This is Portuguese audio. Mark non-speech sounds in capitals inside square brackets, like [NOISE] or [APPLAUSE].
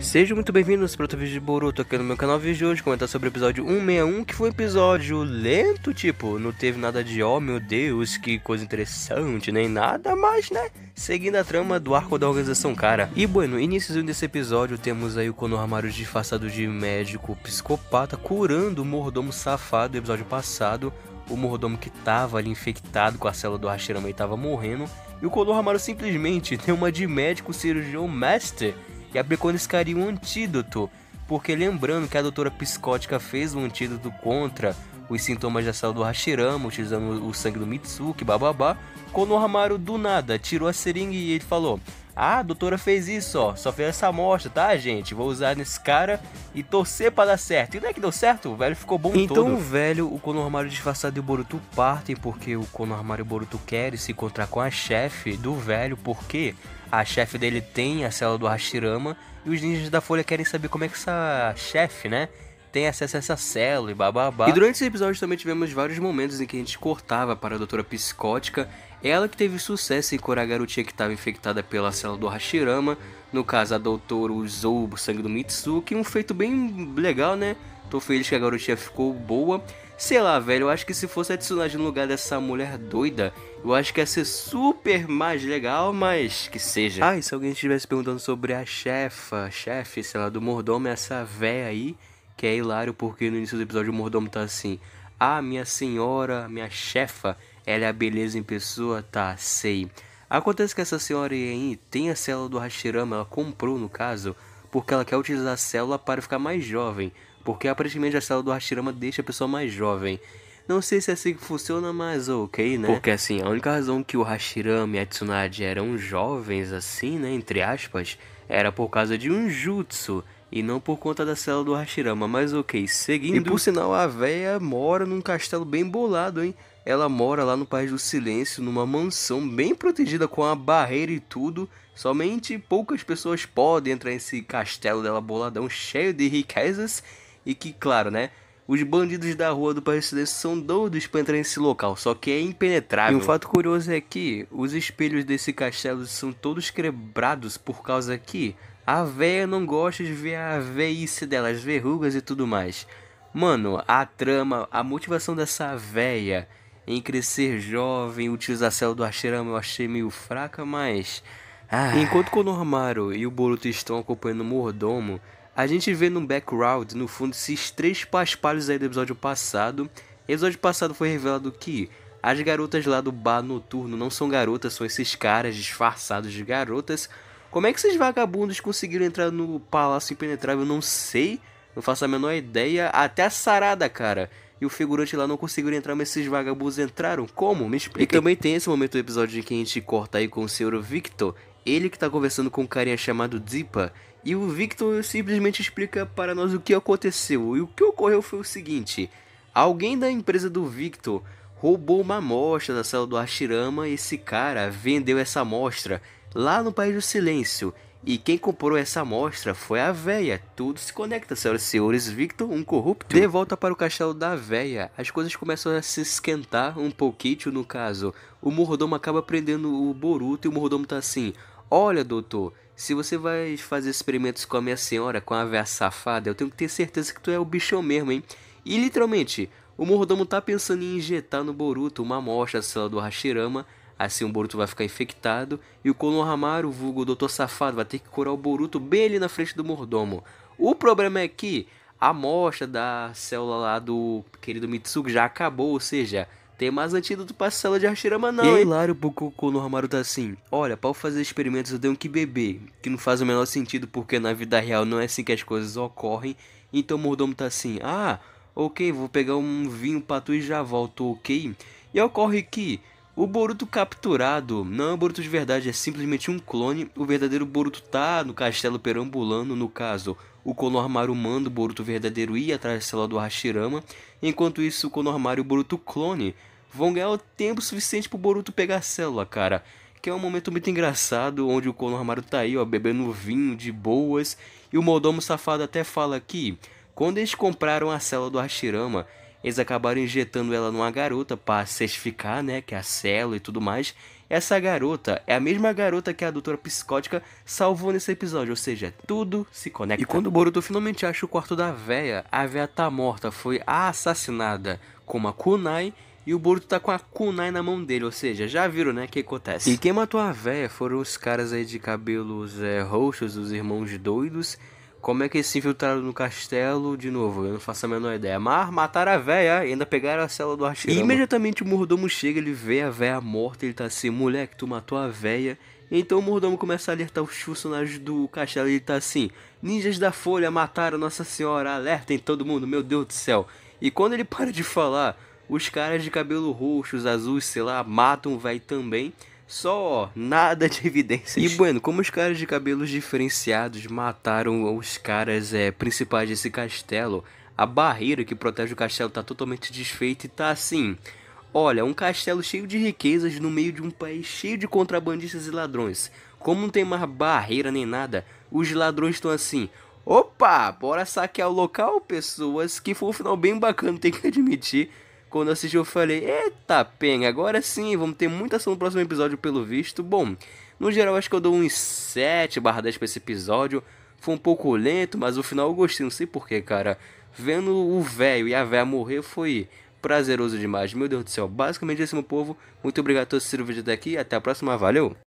Sejam muito bem-vindos para outro vídeo de Boruto aqui no meu canal. vídeo de hoje comentar sobre o episódio 161, que foi um episódio lento, tipo, não teve nada de, oh meu Deus, que coisa interessante, nem nada, mas, né, seguindo a trama do arco da organização, cara. E, bueno, início desse episódio, temos aí o Konohamaru disfarçado de médico psicopata, curando o mordomo safado do episódio passado, o mordomo que tava ali infectado com a célula do Hashirama e tava morrendo, e o Konohamaru simplesmente [LAUGHS] deu uma de médico cirurgião master, que é aplicou nesse um antídoto. Porque lembrando que a doutora psicótica fez um antídoto contra os sintomas da saúde do Hashirama, utilizando o sangue do Mitsuki, bababá. Konohamaru do nada tirou a seringa e ele falou: Ah, a doutora fez isso, ó, só fez essa amostra, tá, gente? Vou usar nesse cara e torcer para dar certo. E não é que deu certo, o velho ficou bom então, todo. Então, velho, o Konohamaru disfarçado e o Boruto partem porque o Konohamaru e o Boruto querem se encontrar com a chefe do velho, porque a chefe dele tem a cela do Hashirama e os ninjas da Folha querem saber como é que essa chefe, né? Tem acesso a essa cela e bababá. E durante esse episódio também tivemos vários momentos em que a gente cortava para a doutora psicótica, ela que teve sucesso em curar a garotinha que estava infectada pela cela do Hashirama, no caso a doutora usou o sangue do Mitsuki, um feito bem legal, né? Tô feliz que a garotinha ficou boa. Sei lá, velho, eu acho que se fosse a Tsunade no lugar dessa mulher doida, eu acho que ia ser super mais legal, mas que seja. Ah, e se alguém estivesse perguntando sobre a chefa, chefe, sei lá, do mordomo, essa véia aí, que é hilário porque no início do episódio o mordomo tá assim: Ah, minha senhora, minha chefa, ela é a beleza em pessoa, tá, sei. Acontece que essa senhora aí tem a célula do Hashirama, ela comprou no caso, porque ela quer utilizar a célula para ficar mais jovem. Porque aparentemente a célula do Hashirama deixa a pessoa mais jovem. Não sei se é assim que funciona, mas ok, né? Porque assim, a única razão que o Hashirama e a Tsunade eram jovens assim, né, entre aspas, era por causa de um jutsu. E não por conta da cela do Hashirama, mas ok, seguindo. E por sinal, a véia mora num castelo bem bolado, hein? Ela mora lá no País do Silêncio, numa mansão bem protegida com a barreira e tudo. Somente poucas pessoas podem entrar nesse castelo dela boladão, cheio de riquezas. E que, claro, né? Os bandidos da rua do Parecidência são doidos para entrar nesse local, só que é impenetrável. E um fato curioso é que os espelhos desse castelo são todos quebrados por causa que a véia não gosta de ver a veice dela, as verrugas e tudo mais. Mano, a trama, a motivação dessa véia em crescer jovem, utilizar a célula do Ashirama eu achei meio fraca, mas... Ah. Enquanto Konohamaru e o Boruto estão acompanhando o mordomo, a gente vê no background, no fundo, esses três paspalhos aí do episódio passado. No episódio passado foi revelado que as garotas lá do bar noturno não são garotas, são esses caras disfarçados de garotas. Como é que esses vagabundos conseguiram entrar no Palácio Impenetrável? Eu não sei, não faço a menor ideia. Até a sarada, cara. E o figurante lá não conseguiram entrar, mas esses vagabundos entraram. Como? Me explica. E também tem esse momento do episódio em que a gente corta aí com o senhor Victor ele que tá conversando com um carinha chamado Zipa. E o Victor simplesmente explica para nós o que aconteceu. E o que ocorreu foi o seguinte: alguém da empresa do Victor roubou uma amostra da sala do Ashirama. e Esse cara vendeu essa amostra lá no País do Silêncio. E quem comprou essa amostra foi a véia. Tudo se conecta, senhoras e senhores. Victor, um corrupto. De volta para o castelo da véia, as coisas começam a se esquentar um pouquinho, no caso. O mordomo acaba prendendo o Boruto e o mordomo tá assim: Olha, doutor, se você vai fazer experimentos com a minha senhora, com a véia safada, eu tenho que ter certeza que tu é o bichão mesmo, hein? E literalmente, o mordomo tá pensando em injetar no Boruto uma amostra, sei lá, do Hashirama, assim o Boruto vai ficar infectado, e o Konohamaru, vulgo o Doutor Safado, vai ter que curar o Boruto bem ali na frente do mordomo. O problema é que a amostra da célula lá do querido Mitsuki já acabou, ou seja, tem mais antídoto pra sala de Hashirama não. E aí, Hilário Bokoko no Hamaru tá assim, olha, para fazer experimentos eu tenho que beber, que não faz o menor sentido porque na vida real não é assim que as coisas ocorrem. Então o mordomo tá assim, ah, ok, vou pegar um vinho pra tu e já volto, ok? E ocorre que o Boruto capturado não é Boruto de verdade, é simplesmente um clone. O verdadeiro Boruto tá no castelo perambulando, no caso, o Konohamaru manda o Boruto verdadeiro ir atrás da cela do Hashirama, enquanto isso o Konohamaru e o Boruto clone vão ganhar o tempo suficiente pro Boruto pegar a célula, cara. Que é um momento muito engraçado, onde o Konohamaru tá aí, ó, bebendo vinho de boas, e o Moldomo safado até fala que, quando eles compraram a célula do Hashirama, eles acabaram injetando ela numa garota para certificar, né, que é a célula e tudo mais. Essa garota é a mesma garota que a doutora psicótica salvou nesse episódio, ou seja, tudo se conecta. E quando o Boruto finalmente acha o quarto da véia, a véia tá morta, foi assassinada com uma kunai e o Boruto tá com a kunai na mão dele, ou seja, já viram, né, o que acontece. E quem matou a véia foram os caras aí de cabelos é, roxos, os irmãos doidos, como é que eles se infiltraram no castelo de novo? Eu não faço a menor ideia. Mas mataram a véia e ainda pegaram a cela do artilheiro. Imediatamente o mordomo chega, ele vê a véia morta, ele tá assim, moleque, tu matou a véia. Então o mordomo começa a alertar os funcionários do castelo ele tá assim: Ninjas da Folha mataram Nossa Senhora, alertem todo mundo, meu Deus do céu. E quando ele [LAUGHS] para de falar, os caras de cabelo roxos, azuis, sei lá, matam o véio também. Só nada de evidências. E bueno, como os caras de cabelos diferenciados mataram os caras é, principais desse castelo, a barreira que protege o castelo tá totalmente desfeita e tá assim. Olha, um castelo cheio de riquezas no meio de um país cheio de contrabandistas e ladrões. Como não tem mais barreira nem nada, os ladrões estão assim. Opa, bora saquear o local, pessoas. Que foi um final bem bacana, [LAUGHS] tem que admitir. Quando eu assisti, eu falei: Eita, penha, agora sim, vamos ter muita ação no próximo episódio, pelo visto. Bom, no geral, acho que eu dou uns 7 barra 10 pra esse episódio. Foi um pouco lento, mas o final eu gostei, não sei porquê, cara. Vendo o velho e a véia morrer foi prazeroso demais. Meu Deus do céu, basicamente esse é meu povo. Muito obrigado a todos que assistiram o vídeo até aqui. Até a próxima, valeu!